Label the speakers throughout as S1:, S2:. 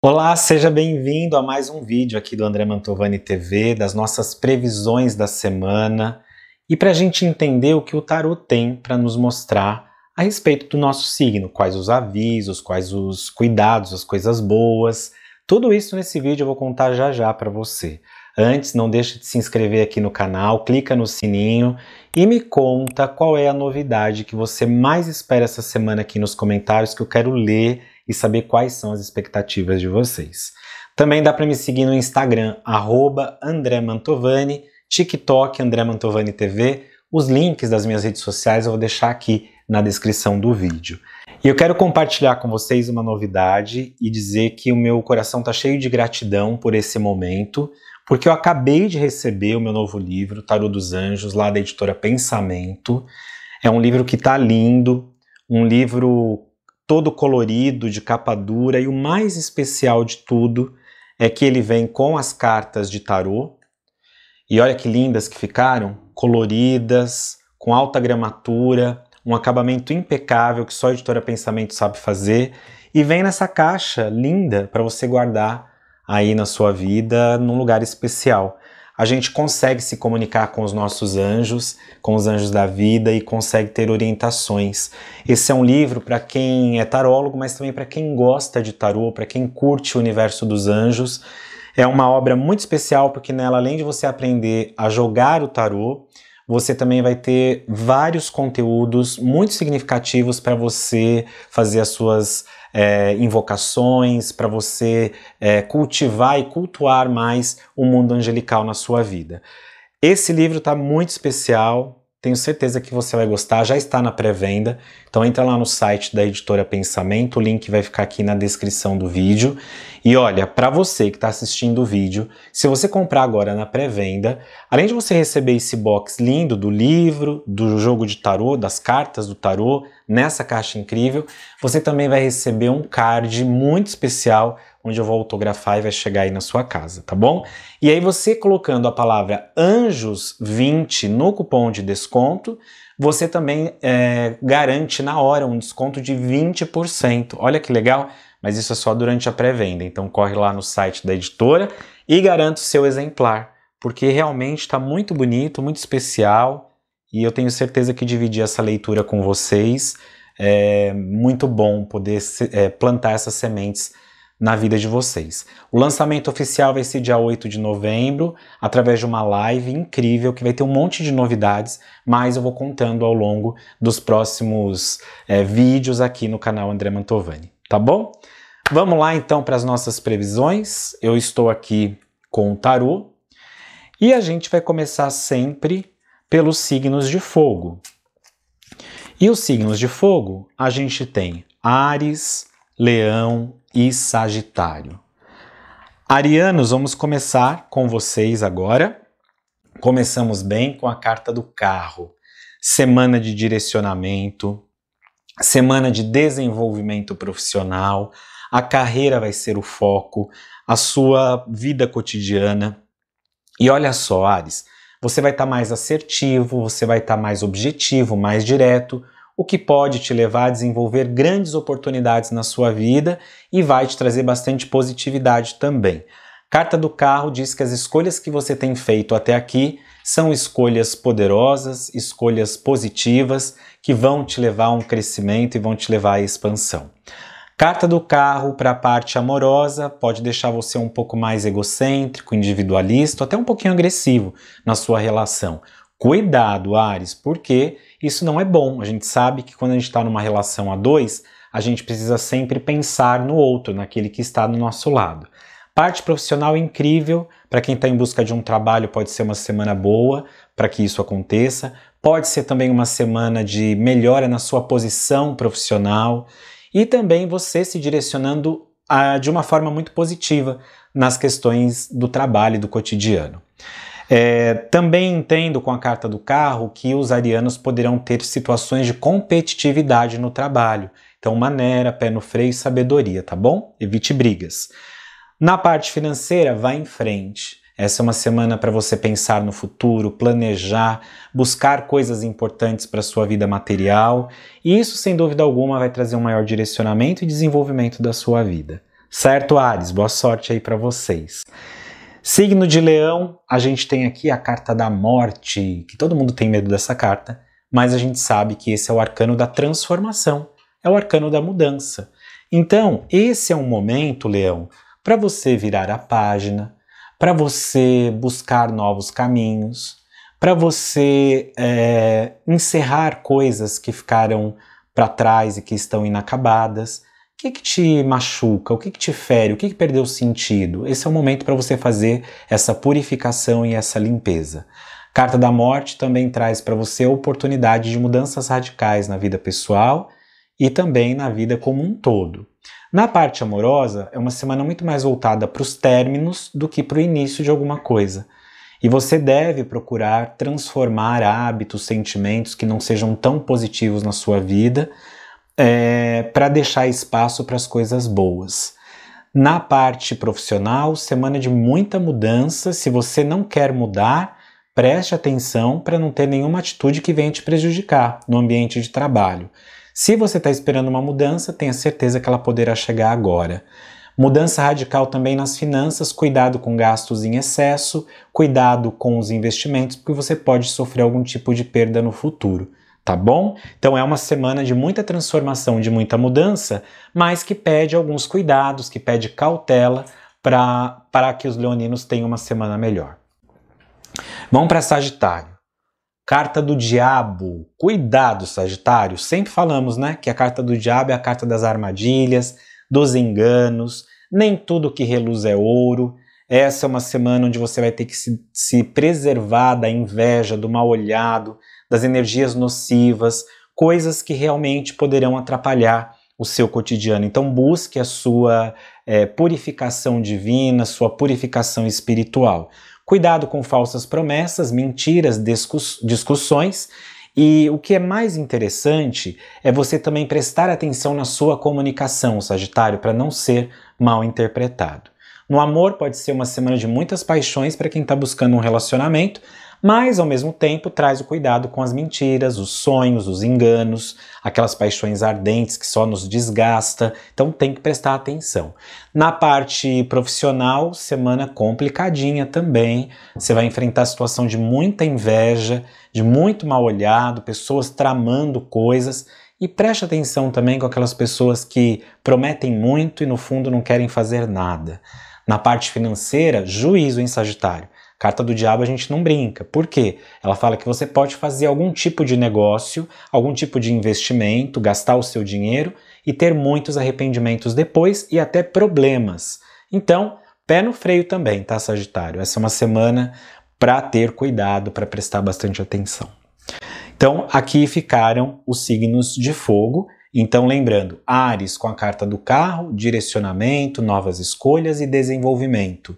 S1: Olá, seja bem-vindo a mais um vídeo aqui do André Mantovani TV, das nossas previsões da semana e para a gente entender o que o tarot tem para nos mostrar a respeito do nosso signo, quais os avisos, quais os cuidados, as coisas boas, tudo isso nesse vídeo eu vou contar já já para você. Antes, não deixe de se inscrever aqui no canal, clica no sininho e me conta qual é a novidade que você mais espera essa semana aqui nos comentários que eu quero ler e saber quais são as expectativas de vocês. Também dá para me seguir no Instagram, arroba André Mantovani, TikTok André Mantovani TV. Os links das minhas redes sociais eu vou deixar aqui na descrição do vídeo. E eu quero compartilhar com vocês uma novidade e dizer que o meu coração está cheio de gratidão por esse momento, porque eu acabei de receber o meu novo livro, Tarô dos Anjos, lá da editora Pensamento. É um livro que está lindo, um livro todo colorido, de capa dura, e o mais especial de tudo é que ele vem com as cartas de tarô. E olha que lindas que ficaram, coloridas, com alta gramatura, um acabamento impecável que só a editora Pensamento sabe fazer, e vem nessa caixa linda para você guardar aí na sua vida, num lugar especial a gente consegue se comunicar com os nossos anjos, com os anjos da vida e consegue ter orientações. Esse é um livro para quem é tarólogo, mas também para quem gosta de tarô, para quem curte o universo dos anjos. É uma obra muito especial porque nela, além de você aprender a jogar o tarô, você também vai ter vários conteúdos muito significativos para você fazer as suas é, invocações, para você é, cultivar e cultuar mais o mundo angelical na sua vida. Esse livro está muito especial, tenho certeza que você vai gostar, já está na pré-venda. Então entra lá no site da editora Pensamento, o link vai ficar aqui na descrição do vídeo. E olha, para você que está assistindo o vídeo, se você comprar agora na pré-venda, além de você receber esse box lindo do livro, do jogo de tarô, das cartas do tarô, nessa caixa incrível, você também vai receber um card muito especial onde eu vou autografar e vai chegar aí na sua casa, tá bom? E aí você colocando a palavra anjos20 no cupom de desconto, você também é, garante na hora um desconto de 20%. Olha que legal, mas isso é só durante a pré-venda. Então corre lá no site da editora e garanta o seu exemplar, porque realmente está muito bonito, muito especial e eu tenho certeza que dividir essa leitura com vocês é muito bom poder se, é, plantar essas sementes na vida de vocês. O lançamento oficial vai ser dia 8 de novembro, através de uma live incrível que vai ter um monte de novidades, mas eu vou contando ao longo dos próximos é, vídeos aqui no canal André Mantovani, tá bom? Vamos lá então para as nossas previsões. Eu estou aqui com o tarô e a gente vai começar sempre pelos signos de fogo. E os signos de fogo, a gente tem Ares, Leão, e Sagitário. Arianos, vamos começar com vocês agora. Começamos bem com a carta do carro. Semana de direcionamento, semana de desenvolvimento profissional, a carreira vai ser o foco, a sua vida cotidiana. E olha só, Ares, você vai estar tá mais assertivo, você vai estar tá mais objetivo, mais direto, o que pode te levar a desenvolver grandes oportunidades na sua vida e vai te trazer bastante positividade também. Carta do Carro diz que as escolhas que você tem feito até aqui são escolhas poderosas, escolhas positivas que vão te levar a um crescimento e vão te levar à expansão. Carta do Carro para a parte amorosa pode deixar você um pouco mais egocêntrico, individualista, até um pouquinho agressivo na sua relação. Cuidado, Ares, porque isso não é bom. A gente sabe que quando a gente está numa relação a dois, a gente precisa sempre pensar no outro, naquele que está do nosso lado. Parte profissional é incrível, para quem está em busca de um trabalho, pode ser uma semana boa para que isso aconteça, pode ser também uma semana de melhora na sua posição profissional e também você se direcionando a, ah, de uma forma muito positiva nas questões do trabalho e do cotidiano. É, também entendo com a carta do carro que os arianos poderão ter situações de competitividade no trabalho. Então, maneira, pé no freio e sabedoria, tá bom? Evite brigas. Na parte financeira, vá em frente. Essa é uma semana para você pensar no futuro, planejar, buscar coisas importantes para sua vida material. E isso, sem dúvida alguma, vai trazer um maior direcionamento e desenvolvimento da sua vida. Certo, Ares? Boa sorte aí para vocês. Signo de Leão, a gente tem aqui a carta da morte, que todo mundo tem medo dessa carta, mas a gente sabe que esse é o arcano da transformação, é o arcano da mudança. Então, esse é um momento, Leão, para você virar a página, para você buscar novos caminhos, para você é, encerrar coisas que ficaram para trás e que estão inacabadas. O que, que te machuca? O que, que te fere? O que, que perdeu sentido? Esse é o momento para você fazer essa purificação e essa limpeza. Carta da Morte também traz para você a oportunidade de mudanças radicais na vida pessoal e também na vida como um todo. Na parte amorosa, é uma semana muito mais voltada para os términos do que para o início de alguma coisa. E você deve procurar transformar hábitos, sentimentos que não sejam tão positivos na sua vida é, para deixar espaço para as coisas boas. Na parte profissional, semana de muita mudança. Se você não quer mudar, preste atenção para não ter nenhuma atitude que venha te prejudicar no ambiente de trabalho. Se você está esperando uma mudança, tenha certeza que ela poderá chegar agora. Mudança radical também nas finanças, cuidado com gastos em excesso, cuidado com os investimentos, porque você pode sofrer algum tipo de perda no futuro tá bom? Então é uma semana de muita transformação, de muita mudança, mas que pede alguns cuidados, que pede cautela para que os leoninos tenham uma semana melhor. Vamos para Sagitário. Carta do Diabo. Cuidado, Sagitário. Sempre falamos, né, que a carta do Diabo é a carta das armadilhas, dos enganos, nem tudo que reluz é ouro. Essa é uma semana onde você vai ter que se, se preservar da inveja, do mal olhado, das energias nocivas, coisas que realmente poderão atrapalhar o seu cotidiano. Então, busque a sua é, purificação divina, sua purificação espiritual. Cuidado com falsas promessas, mentiras, discussões. E o que é mais interessante é você também prestar atenção na sua comunicação, Sagitário, para não ser mal interpretado. No amor, pode ser uma semana de muitas paixões para quem está buscando um relacionamento, mas ao mesmo tempo traz o cuidado com as mentiras, os sonhos, os enganos, aquelas paixões ardentes que só nos desgasta, então tem que prestar atenção. Na parte profissional, semana complicadinha também, você vai enfrentar a situação de muita inveja, de muito mal olhado, pessoas tramando coisas. E preste atenção também com aquelas pessoas que prometem muito e no fundo não querem fazer nada. Na parte financeira, juízo em Sagitário. Carta do diabo a gente não brinca. Por quê? Ela fala que você pode fazer algum tipo de negócio, algum tipo de investimento, gastar o seu dinheiro e ter muitos arrependimentos depois e até problemas. Então, pé no freio também, tá, Sagitário? Essa é uma semana para ter cuidado, para prestar bastante atenção. Então, aqui ficaram os signos de fogo. Então, lembrando, Ares com a carta do carro, direcionamento, novas escolhas e desenvolvimento.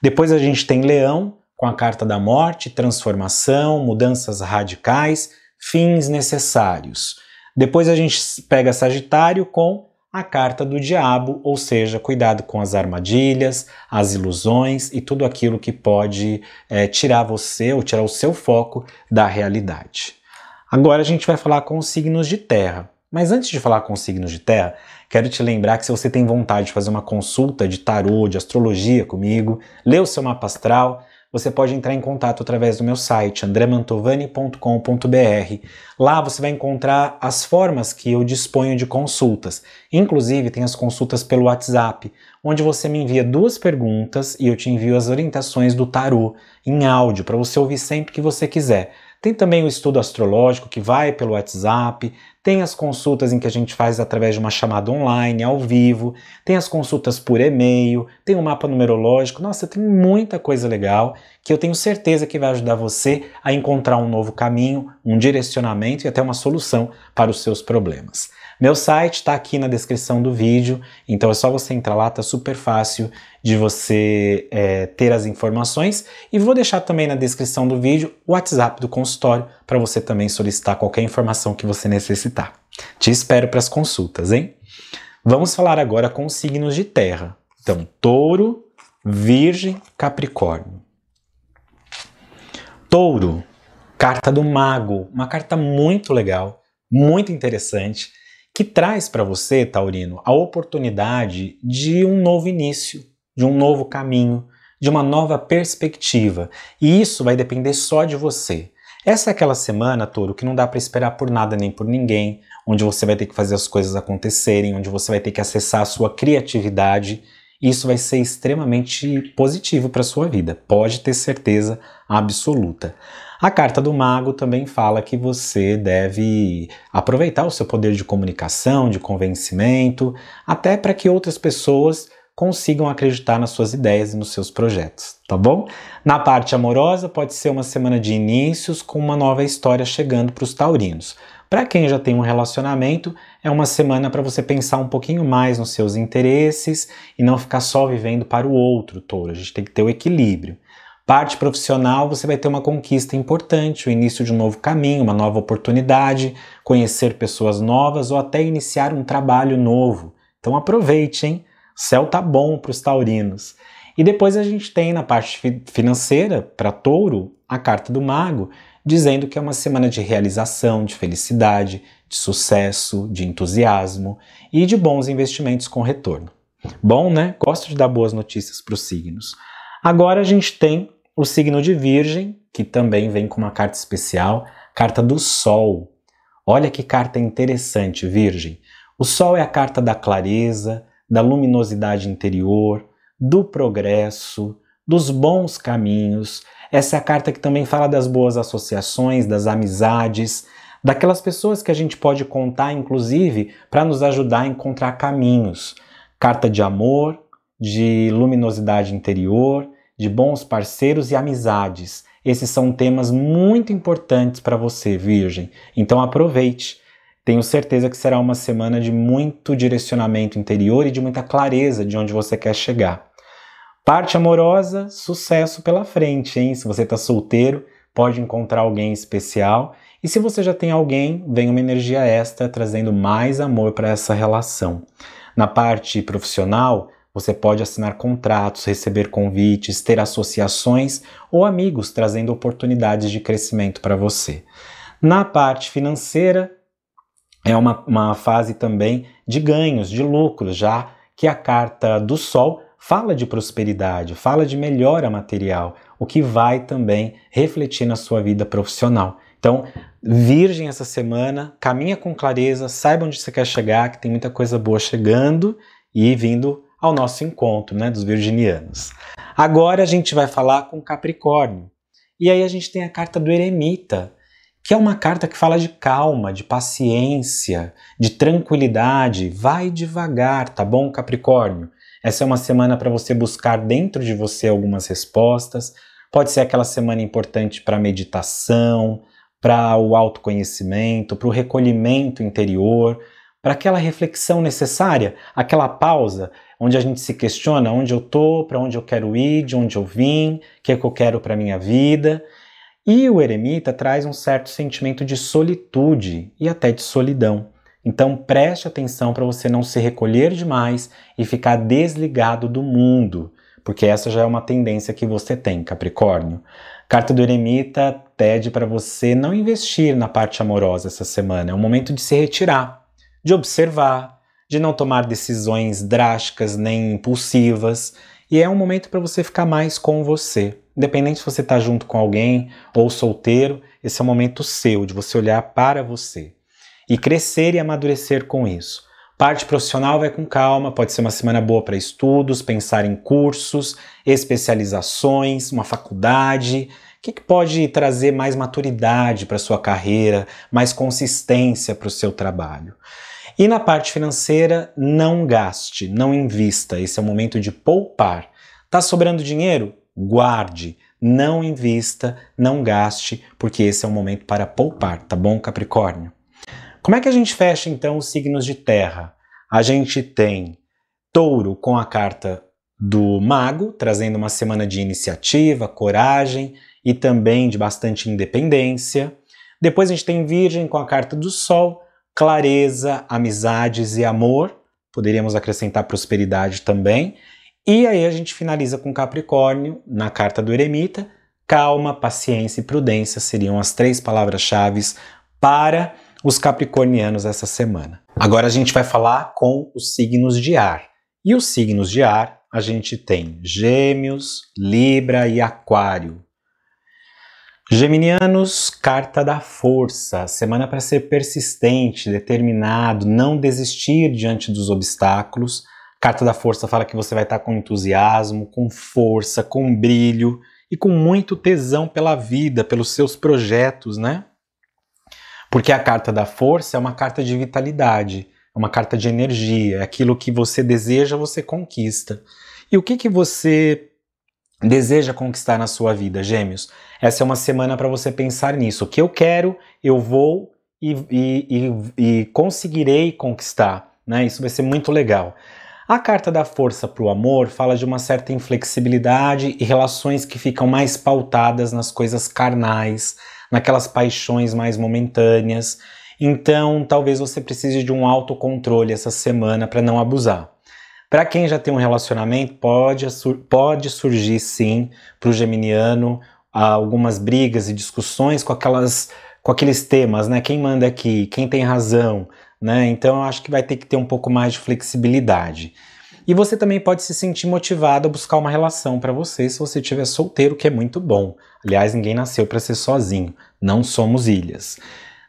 S1: Depois a gente tem Leão com a carta da morte, transformação, mudanças radicais, fins necessários. Depois a gente pega Sagitário com a carta do diabo, ou seja, cuidado com as armadilhas, as ilusões e tudo aquilo que pode é, tirar você ou tirar o seu foco da realidade. Agora a gente vai falar com os signos de terra. Mas antes de falar com os signos de terra, quero te lembrar que se você tem vontade de fazer uma consulta de tarô, de astrologia comigo, ler o seu mapa astral, você pode entrar em contato através do meu site andremantovani.com.br. Lá você vai encontrar as formas que eu disponho de consultas. Inclusive tem as consultas pelo WhatsApp, onde você me envia duas perguntas e eu te envio as orientações do tarô em áudio para você ouvir sempre que você quiser. Tem também o estudo astrológico que vai pelo WhatsApp, tem as consultas em que a gente faz através de uma chamada online, ao vivo, tem as consultas por e-mail, tem o um mapa numerológico. Nossa, tem muita coisa legal que eu tenho certeza que vai ajudar você a encontrar um novo caminho, um direcionamento e até uma solução para os seus problemas. Meu site está aqui na descrição do vídeo, então é só você entrar lá, tá super fácil de você é, ter as informações. E vou deixar também na descrição do vídeo o WhatsApp do consultório para você também solicitar qualquer informação que você necessitar. Te espero para as consultas, hein? Vamos falar agora com os signos de terra. Então, touro, virgem, capricórnio. Touro, carta do mago, uma carta muito legal, muito interessante que traz para você, Taurino, a oportunidade de um novo início, de um novo caminho, de uma nova perspectiva. E isso vai depender só de você. Essa é aquela semana, Touro, que não dá para esperar por nada nem por ninguém, onde você vai ter que fazer as coisas acontecerem, onde você vai ter que acessar a sua criatividade. Isso vai ser extremamente positivo para sua vida, pode ter certeza absoluta. A carta do mago também fala que você deve aproveitar o seu poder de comunicação, de convencimento, até para que outras pessoas consigam acreditar nas suas ideias e nos seus projetos, tá bom? Na parte amorosa, pode ser uma semana de inícios com uma nova história chegando para os taurinos. Para quem já tem um relacionamento, é uma semana para você pensar um pouquinho mais nos seus interesses e não ficar só vivendo para o outro, touro. A gente tem que ter o equilíbrio parte profissional, você vai ter uma conquista importante, o início de um novo caminho, uma nova oportunidade, conhecer pessoas novas ou até iniciar um trabalho novo. Então aproveite, hein? O céu tá bom para os taurinos. E depois a gente tem na parte financeira, para touro, a carta do mago, dizendo que é uma semana de realização, de felicidade, de sucesso, de entusiasmo e de bons investimentos com retorno. Bom, né? Gosto de dar boas notícias para os signos. Agora a gente tem o signo de Virgem, que também vem com uma carta especial, carta do Sol. Olha que carta interessante, Virgem. O Sol é a carta da clareza, da luminosidade interior, do progresso, dos bons caminhos. Essa é a carta que também fala das boas associações, das amizades, daquelas pessoas que a gente pode contar, inclusive, para nos ajudar a encontrar caminhos. Carta de amor, de luminosidade interior, de bons parceiros e amizades. Esses são temas muito importantes para você, Virgem. Então aproveite. Tenho certeza que será uma semana de muito direcionamento interior e de muita clareza de onde você quer chegar. Parte amorosa, sucesso pela frente, hein? Se você está solteiro, pode encontrar alguém especial. E se você já tem alguém, vem uma energia extra trazendo mais amor para essa relação. Na parte profissional, você pode assinar contratos, receber convites, ter associações ou amigos trazendo oportunidades de crescimento para você. Na parte financeira, é uma, uma fase também de ganhos, de lucro, já que a carta do Sol fala de prosperidade, fala de melhora material, o que vai também refletir na sua vida profissional. Então, Virgem essa semana, caminha com clareza, saiba onde você quer chegar, que tem muita coisa boa chegando e vindo ao nosso encontro né, dos virginianos. Agora a gente vai falar com Capricórnio. E aí a gente tem a carta do Eremita, que é uma carta que fala de calma, de paciência, de tranquilidade. Vai devagar, tá bom, Capricórnio? Essa é uma semana para você buscar dentro de você algumas respostas. Pode ser aquela semana importante para meditação, para o autoconhecimento, para o recolhimento interior, para aquela reflexão necessária, aquela pausa onde a gente se questiona onde eu tô, para onde eu quero ir, de onde eu vim, o que, é que eu quero para minha vida. E o eremita traz um certo sentimento de solitude e até de solidão. Então preste atenção para você não se recolher demais e ficar desligado do mundo, porque essa já é uma tendência que você tem, Capricórnio. Carta do Eremita pede para você não investir na parte amorosa essa semana. É um momento de se retirar, de observar, de não tomar decisões drásticas nem impulsivas. E é um momento para você ficar mais com você. Independente se você está junto com alguém ou solteiro, esse é um momento seu, de você olhar para você e crescer e amadurecer com isso. Parte profissional vai com calma, pode ser uma semana boa para estudos, pensar em cursos, especializações, uma faculdade. O que, que pode trazer mais maturidade para sua carreira, mais consistência para o seu trabalho? E na parte financeira, não gaste, não invista. Esse é o momento de poupar. Tá sobrando dinheiro? Guarde. Não invista, não gaste, porque esse é o momento para poupar, tá bom, Capricórnio? Como é que a gente fecha então os signos de terra? A gente tem Touro com a carta do Mago, trazendo uma semana de iniciativa, coragem e também de bastante independência. Depois a gente tem Virgem com a carta do Sol, clareza, amizades e amor. Poderíamos acrescentar prosperidade também. E aí a gente finaliza com Capricórnio, na carta do Eremita. Calma, paciência e prudência seriam as três palavras-chave para os capricornianos essa semana. Agora a gente vai falar com os signos de ar. E os signos de ar, a gente tem Gêmeos, Libra e Aquário. Geminianos, carta da força. Semana para ser persistente, determinado, não desistir diante dos obstáculos. Carta da força fala que você vai estar tá com entusiasmo, com força, com brilho e com muito tesão pela vida, pelos seus projetos, né? Porque a carta da força é uma carta de vitalidade, é uma carta de energia, é aquilo que você deseja, você conquista. E o que que você deseja conquistar na sua vida, Gêmeos. Essa é uma semana para você pensar nisso. O que eu quero, eu vou e, e, e, e conseguirei conquistar. Né? Isso vai ser muito legal. A carta da força para o amor fala de uma certa inflexibilidade e relações que ficam mais pautadas nas coisas carnais, naquelas paixões mais momentâneas. Então, talvez você precise de um autocontrole essa semana para não abusar. Para quem já tem um relacionamento, pode, pode surgir sim para o geminiano algumas brigas e discussões com aquelas com aqueles temas, né? Quem manda aqui, quem tem razão, né? Então eu acho que vai ter que ter um pouco mais de flexibilidade. E você também pode se sentir motivado a buscar uma relação para você se você estiver solteiro, que é muito bom. Aliás, ninguém nasceu para ser sozinho, não somos ilhas.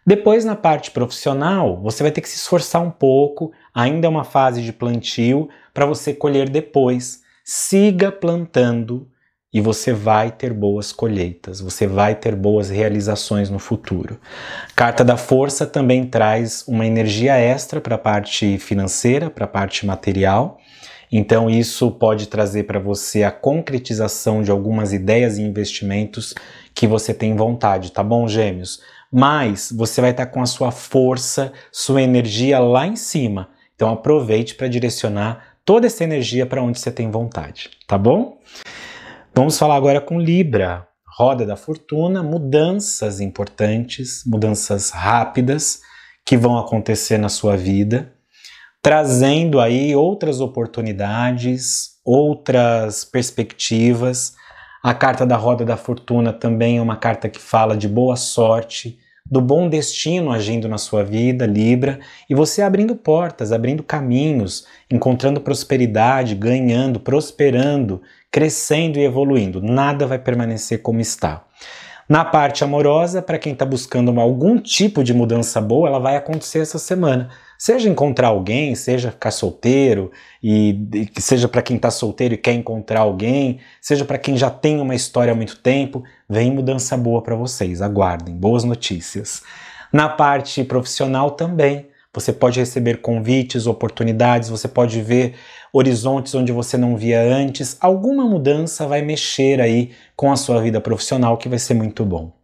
S1: Depois, na parte profissional, você vai ter que se esforçar um pouco, ainda é uma fase de plantio, para você colher depois. Siga plantando e você vai ter boas colheitas, você vai ter boas realizações no futuro. Carta da Força também traz uma energia extra para a parte financeira, para a parte material. Então, isso pode trazer para você a concretização de algumas ideias e investimentos que você tem vontade, tá bom, Gêmeos? mas você vai estar tá com a sua força, sua energia lá em cima. Então aproveite para direcionar toda essa energia para onde você tem vontade, tá bom? Vamos falar agora com Libra, roda da fortuna, mudanças importantes, mudanças rápidas que vão acontecer na sua vida, trazendo aí outras oportunidades, outras perspectivas. A carta da roda da fortuna também é uma carta que fala de boa sorte, do bom destino agindo na sua vida, Libra, e você abrindo portas, abrindo caminhos, encontrando prosperidade, ganhando, prosperando, crescendo e evoluindo. Nada vai permanecer como está. Na parte amorosa, para quem está buscando algum tipo de mudança boa, ela vai acontecer essa semana. Seja encontrar alguém, seja ficar solteiro, e, e seja para quem está solteiro e quer encontrar alguém, seja para quem já tem uma história há muito tempo, vem mudança boa para vocês. Aguardem, boas notícias. Na parte profissional também, você pode receber convites, oportunidades, você pode ver horizontes onde você não via antes. Alguma mudança vai mexer aí com a sua vida profissional, que vai ser muito bom.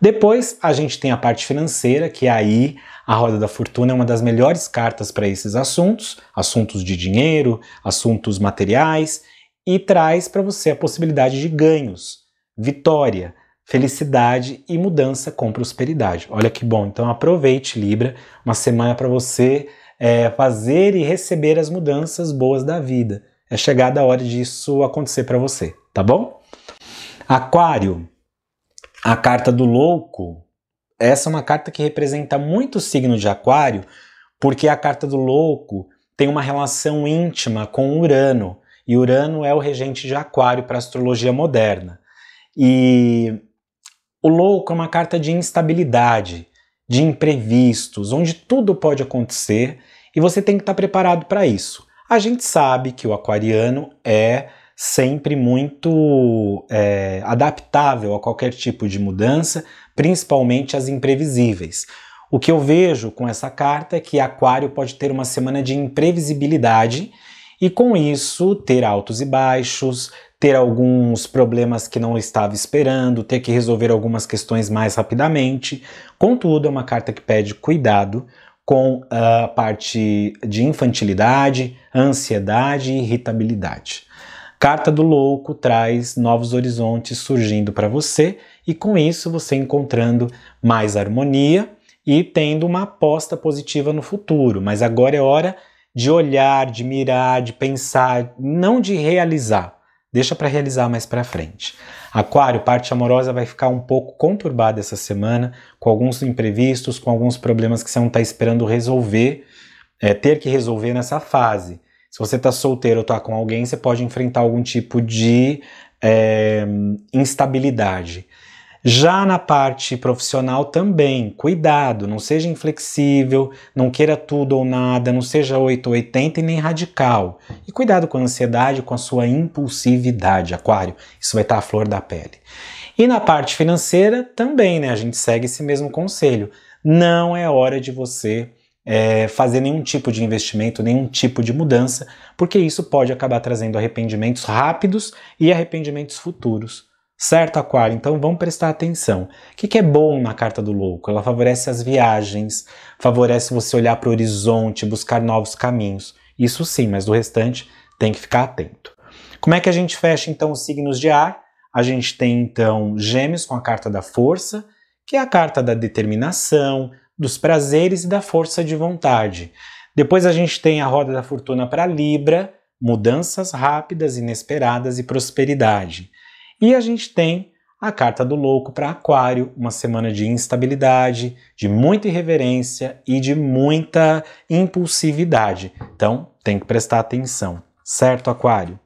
S1: Depois a gente tem a parte financeira, que é aí a Roda da Fortuna é uma das melhores cartas para esses assuntos, assuntos de dinheiro, assuntos materiais, e traz para você a possibilidade de ganhos, vitória, felicidade e mudança com prosperidade. Olha que bom, então aproveite Libra, uma semana para você é, fazer e receber as mudanças boas da vida. É chegada a hora disso acontecer para você, tá bom? Aquário, a carta do louco, essa é uma carta que representa muito o signo de Aquário, porque a carta do louco tem uma relação íntima com Urano, e Urano é o regente de Aquário para a astrologia moderna. E o louco é uma carta de instabilidade, de imprevistos, onde tudo pode acontecer e você tem que estar tá preparado para isso. A gente sabe que o aquariano é sempre muito é, adaptável a qualquer tipo de mudança, principalmente as imprevisíveis. O que eu vejo com essa carta é que Aquário pode ter uma semana de imprevisibilidade e, com isso, ter altos e baixos, ter alguns problemas que não estava esperando, ter que resolver algumas questões mais rapidamente. Contudo, é uma carta que pede cuidado com a parte de infantilidade, ansiedade e irritabilidade. Carta do Louco traz novos horizontes surgindo para você e com isso você encontrando mais harmonia e tendo uma aposta positiva no futuro. Mas agora é hora de olhar, de mirar, de pensar, não de realizar. Deixa para realizar mais para frente. Aquário, parte amorosa vai ficar um pouco conturbada essa semana, com alguns imprevistos, com alguns problemas que você não está esperando resolver, é, ter que resolver nessa fase. Se você está solteiro ou está com alguém, você pode enfrentar algum tipo de é, instabilidade. Já na parte profissional também, cuidado, não seja inflexível, não queira tudo ou nada, não seja 880 e nem radical. E cuidado com a ansiedade, com a sua impulsividade, aquário, isso vai estar à flor da pele. E na parte financeira também, né, a gente segue esse mesmo conselho. Não é hora de você é, fazer nenhum tipo de investimento, nenhum tipo de mudança, porque isso pode acabar trazendo arrependimentos rápidos e arrependimentos futuros. Certo, Aquário? Então vamos prestar atenção. O que, que é bom na carta do louco? Ela favorece as viagens, favorece você olhar para o horizonte, buscar novos caminhos. Isso sim, mas do restante tem que ficar atento. Como é que a gente fecha então os signos de ar? A gente tem então Gêmeos com a carta da força, que é a carta da determinação, dos prazeres e da força de vontade. Depois a gente tem a roda da fortuna para Libra, mudanças rápidas, inesperadas e prosperidade. E a gente tem a carta do louco para Aquário, uma semana de instabilidade, de muita irreverência e de muita impulsividade. Então, tem que prestar atenção, certo, Aquário?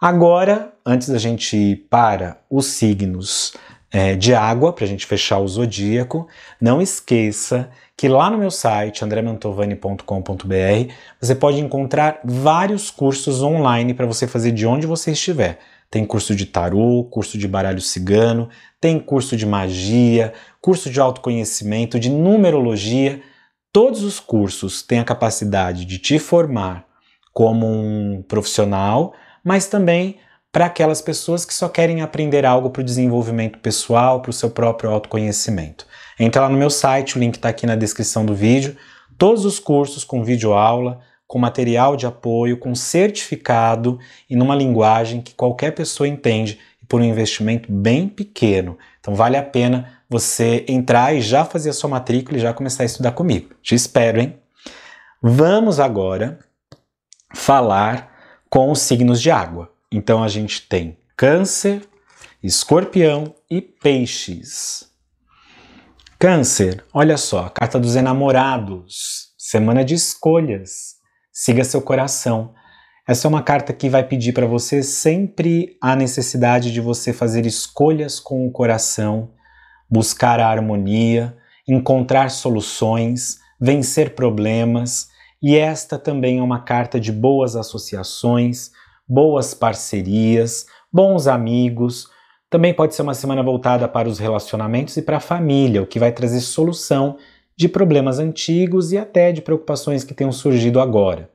S1: Agora, antes da gente ir para os signos é, de água, para a gente fechar o zodíaco. Não esqueça que lá no meu site, andremantovani.com.br, você pode encontrar vários cursos online para você fazer de onde você estiver. Tem curso de tarô, curso de baralho cigano, tem curso de magia, curso de autoconhecimento, de numerologia. Todos os cursos têm a capacidade de te formar como um profissional, mas também para aquelas pessoas que só querem aprender algo para o desenvolvimento pessoal, para o seu próprio autoconhecimento. Entra lá no meu site, o link está aqui na descrição do vídeo. Todos os cursos com videoaula, com material de apoio, com certificado e numa linguagem que qualquer pessoa entende e por um investimento bem pequeno. Então vale a pena você entrar e já fazer a sua matrícula e já começar a estudar comigo. Te espero, hein? Vamos agora falar com os signos de água. Então a gente tem Câncer, Escorpião e Peixes. Câncer, olha só, carta dos enamorados, semana de escolhas. Siga seu coração. Essa é uma carta que vai pedir para você sempre a necessidade de você fazer escolhas com o coração, buscar a harmonia, encontrar soluções, vencer problemas. E esta também é uma carta de boas associações, boas parcerias, bons amigos. Também pode ser uma semana voltada para os relacionamentos e para a família, o que vai trazer solução de problemas antigos e até de preocupações que tenham surgido agora.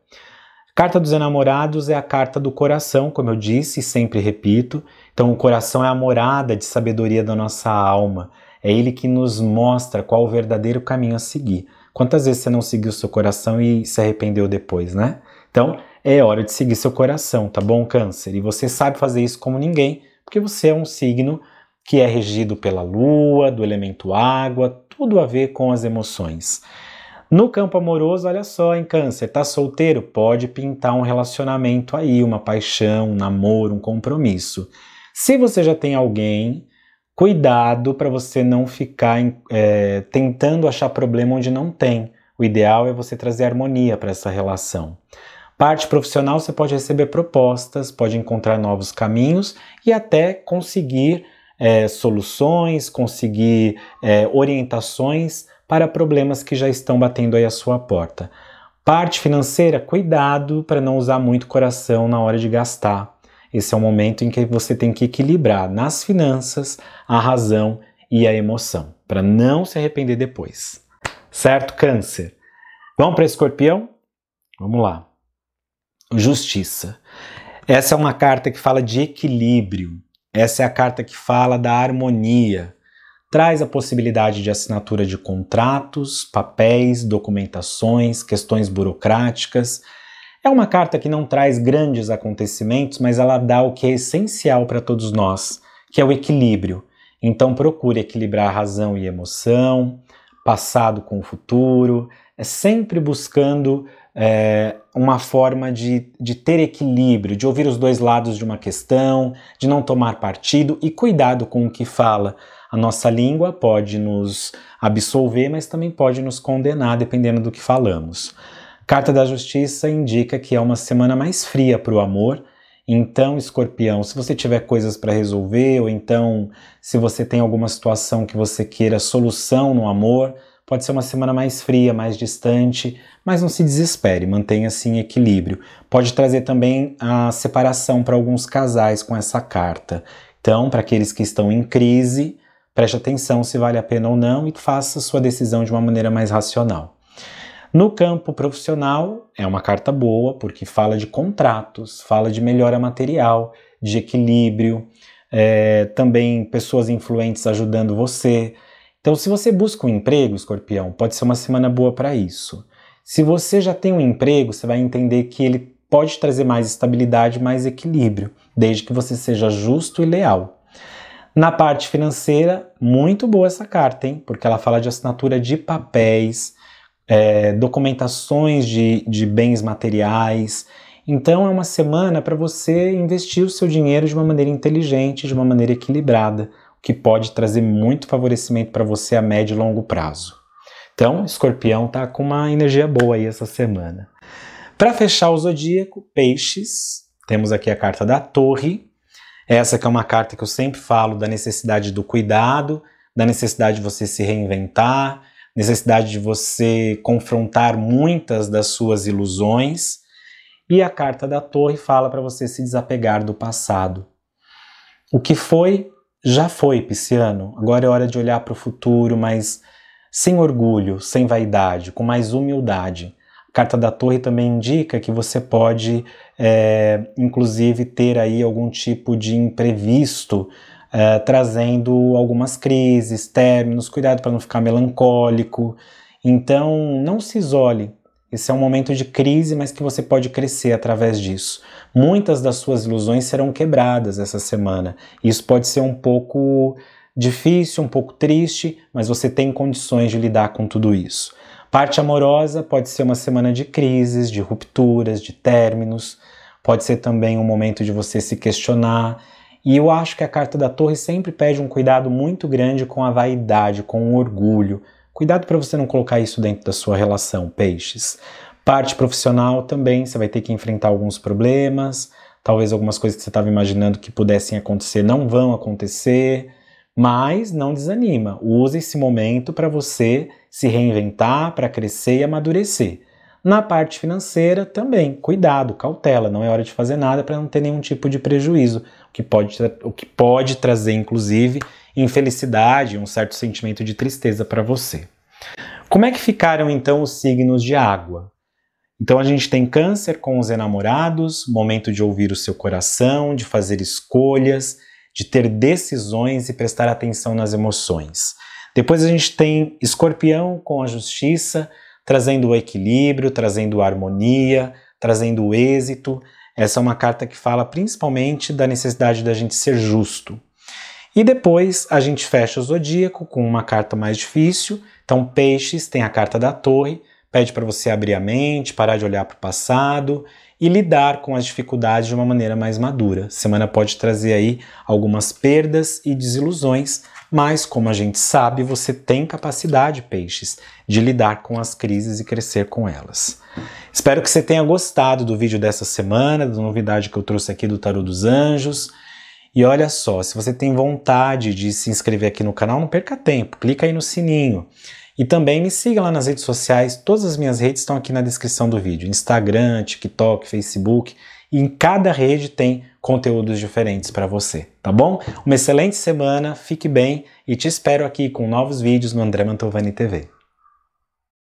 S1: carta dos enamorados é a carta do coração, como eu disse e sempre repito. Então, o coração é a morada de sabedoria da nossa alma. É ele que nos mostra qual o verdadeiro caminho a seguir. Quantas vezes você não seguiu seu coração e se arrependeu depois, né? Então, é hora de seguir seu coração, tá bom, Câncer? E você sabe fazer isso como ninguém, porque você é um signo que é regido pela lua, do elemento água, tudo a ver com as emoções. No campo amoroso, olha só, em Câncer, tá solteiro? Pode pintar um relacionamento aí, uma paixão, um namoro, um compromisso. Se você já tem alguém, cuidado para você não ficar é, tentando achar problema onde não tem. O ideal é você trazer harmonia para essa relação. Parte profissional você pode receber propostas, pode encontrar novos caminhos e até conseguir é, soluções, conseguir é, orientações para problemas que já estão batendo aí a sua porta. Parte financeira, cuidado para não usar muito coração na hora de gastar. Esse é o momento em que você tem que equilibrar nas finanças a razão e a emoção, para não se arrepender depois. Certo, Câncer? Vamos para Escorpião? Vamos lá justiça. Essa é uma carta que fala de equilíbrio, essa é a carta que fala da harmonia. Traz a possibilidade de assinatura de contratos, papéis, documentações, questões burocráticas. É uma carta que não traz grandes acontecimentos, mas ela dá o que é essencial para todos nós, que é o equilíbrio. Então procure equilibrar razão e emoção, passado com o futuro, é sempre buscando é, uma forma de, de ter equilíbrio, de ouvir os dois lados de uma questão, de não tomar partido e cuidado com o que fala. A nossa língua pode nos absolver, mas também pode nos condenar, dependendo do que falamos. Carta da Justiça indica que é uma semana mais fria para o amor. Então, escorpião, se você tiver coisas para resolver, ou então se você tem alguma situação que você queira solução no amor, Pode ser uma semana mais fria, mais distante, mas não se desespere, mantenha-se em assim, equilíbrio. Pode trazer também a separação para alguns casais com essa carta. Então, para aqueles que estão em crise, preste atenção se vale a pena ou não e faça sua decisão de uma maneira mais racional. No campo profissional, é uma carta boa, porque fala de contratos, fala de melhora material, de equilíbrio, é, também pessoas influentes ajudando você, então, se você busca um emprego, escorpião, pode ser uma semana boa para isso. Se você já tem um emprego, você vai entender que ele pode trazer mais estabilidade, mais equilíbrio, desde que você seja justo e leal. Na parte financeira, muito boa essa carta, hein? Porque ela fala de assinatura de papéis, é, documentações de, de bens materiais. Então, é uma semana para você investir o seu dinheiro de uma maneira inteligente, de uma maneira equilibrada, que pode trazer muito favorecimento para você a médio e longo prazo. Então, Escorpião tá com uma energia boa aí essa semana. Para fechar o zodíaco, Peixes, temos aqui a carta da Torre. Essa que é uma carta que eu sempre falo da necessidade do cuidado, da necessidade de você se reinventar, necessidade de você confrontar muitas das suas ilusões. E a carta da Torre fala para você se desapegar do passado. O que foi já foi, pisciano, agora é hora de olhar para o futuro, mas sem orgulho, sem vaidade, com mais humildade. A carta da Torre também indica que você pode, é, inclusive, ter aí algum tipo de imprevisto, é, trazendo algumas crises, términos, cuidado para não ficar melancólico. Então, não se isole, esse é um momento de crise, mas que você pode crescer através disso. Muitas das suas ilusões serão quebradas essa semana. Isso pode ser um pouco difícil, um pouco triste, mas você tem condições de lidar com tudo isso. Parte amorosa pode ser uma semana de crises, de rupturas, de términos. Pode ser também um momento de você se questionar. E eu acho que a carta da Torre sempre pede um cuidado muito grande com a vaidade, com o orgulho, Cuidado para você não colocar isso dentro da sua relação, peixes. Parte profissional também, você vai ter que enfrentar alguns problemas, talvez algumas coisas que você estava imaginando que pudessem acontecer não vão acontecer, mas não desanima. Use esse momento para você se reinventar, para crescer e amadurecer. Na parte financeira também, cuidado, cautela, não é hora de fazer nada para não ter nenhum tipo de prejuízo, o que pode, o que pode trazer, inclusive, infelicidade, um certo sentimento de tristeza para você. Como é que ficaram então os signos de água? Então a gente tem câncer com os enamorados, momento de ouvir o seu coração, de fazer escolhas, de ter decisões e prestar atenção nas emoções. Depois a gente tem escorpião com a justiça, trazendo o equilíbrio, trazendo a harmonia, trazendo o êxito. Essa é uma carta que fala principalmente da necessidade da gente ser justo. E depois a gente fecha o zodíaco com uma carta mais difícil. Então, Peixes tem a carta da Torre, pede para você abrir a mente, parar de olhar para o passado e lidar com as dificuldades de uma maneira mais madura. Semana pode trazer aí algumas perdas e desilusões, mas como a gente sabe, você tem capacidade, peixes, de lidar com as crises e crescer com elas. Espero que você tenha gostado do vídeo dessa semana, da novidade que eu trouxe aqui do Tarot dos Anjos. E olha só, se você tem vontade de se inscrever aqui no canal, não perca tempo, clica aí no sininho. E também me siga lá nas redes sociais, todas as minhas redes estão aqui na descrição do vídeo: Instagram, TikTok, Facebook. E em cada rede tem conteúdos diferentes para você, tá bom? Uma excelente semana, fique bem e te espero aqui com novos vídeos no André Mantovani TV.